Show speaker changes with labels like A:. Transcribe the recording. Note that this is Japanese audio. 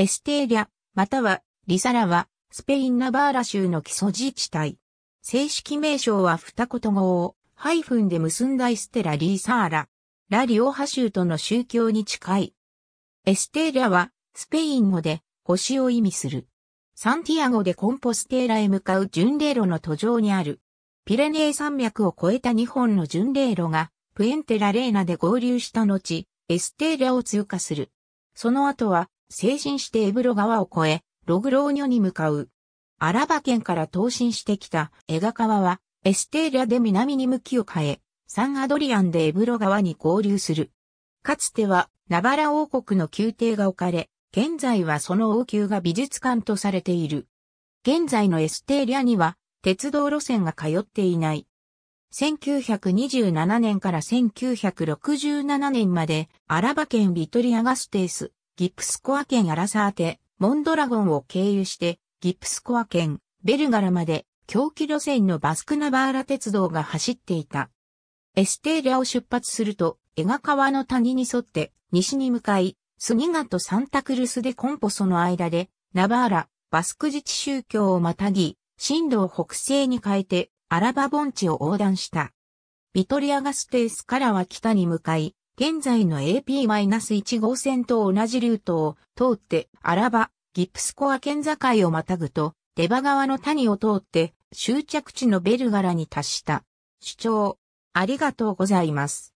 A: エス
B: テーリャ、またはリサラは、スペインナバーラ州の基礎自治体。正式名称は二言語を、ハイフンで結んだイステラ・リーサーラ。ラ・リオハ州との宗教に近い。エステーリャは、スペイン語で、星を意味する。サンティアゴでコンポステーラへ向かう巡礼路の途上にある。ピレネー山脈を越えた2本の巡礼路が、プエンテラレーナで合流した後、エステーリャを通過する。その後は、成人してエブロ川を越え、ログローニョに向かう。アラバ県から投進してきたエガ川は、エステーリャで南に向きを変え、サンアドリアンでエブロ川に合流する。かつては、ナバラ王国の宮廷が置かれ、現在はその王宮が美術館とされている。現在のエステーリアには、鉄道路線が通っていない。1927年から1967年まで、アラバ県ビトリアガステース、ギプスコア県アラサーテ、モンドラゴンを経由して、ギプスコア県、ベルガラまで、狂気路線のバスクナバーラ鉄道が走っていた。エステーリアを出発すると、江賀川の谷に沿って、西に向かい、スニガとサンタクルスでコンポソの間で、ナバーラ、バスク自治宗教をまたぎ、進路を北西に変えて、アラバ盆地を横断した。ビトリアガステースからは北に向かい、現在の AP-1 号線と同じルートを通って、アラバ、ギプスコア県境をまたぐと、デバ川の谷を通って、終着地のベルガラに達した。主張、ありがとうございます。